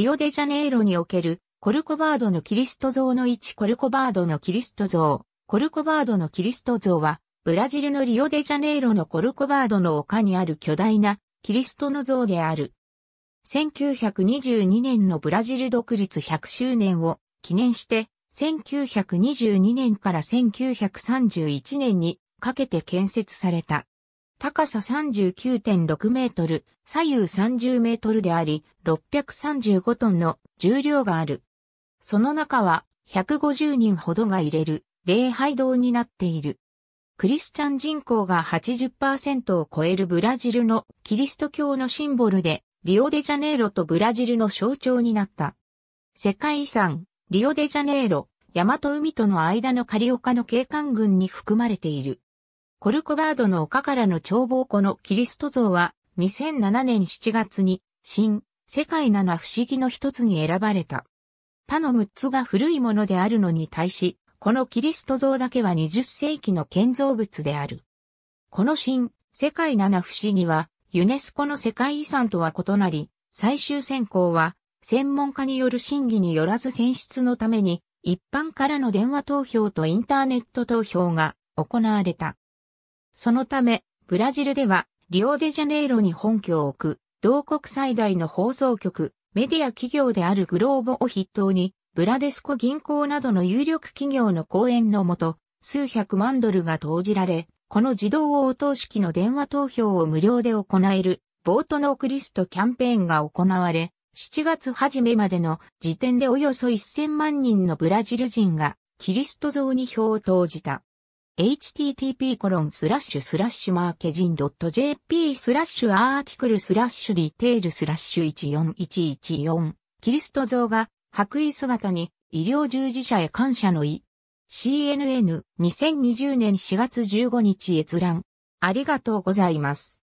リオデジャネイロにおけるコルコバードのキリスト像の位置コルコバードのキリスト像。コルコバードのキリスト像は、ブラジルのリオデジャネイロのコルコバードの丘にある巨大なキリストの像である。1922年のブラジル独立100周年を記念して、1922年から1931年にかけて建設された。高さ39.6メートル、左右30メートルであり、635トンの重量がある。その中は150人ほどが入れる礼拝堂になっている。クリスチャン人口が80%を超えるブラジルのキリスト教のシンボルで、リオデジャネイロとブラジルの象徴になった。世界遺産、リオデジャネイロ、山と海との間のカリオカの景観群に含まれている。コルコバードの丘からの眺望湖のキリスト像は2007年7月に新世界七不思議の一つに選ばれた。他の6つが古いものであるのに対し、このキリスト像だけは20世紀の建造物である。この新世界七不思議はユネスコの世界遺産とは異なり、最終選考は専門家による審議によらず選出のために一般からの電話投票とインターネット投票が行われた。そのため、ブラジルでは、リオデジャネイロに本拠を置く、同国最大の放送局、メディア企業であるグローボを筆頭に、ブラデスコ銀行などの有力企業の講演のもと、数百万ドルが投じられ、この自動応答式の電話投票を無料で行える、ボートのクリストキャンペーンが行われ、7月初めまでの時点でおよそ1000万人のブラジル人がキリスト像に票を投じた。http コロンスラッシュスラッシュマーケジン .jp スラッシュアーティクルスラッシュディテールスラッシュ14114キリスト像が白衣姿に医療従事者へ感謝の意 CNN2020 年4月15日閲覧ありがとうございます。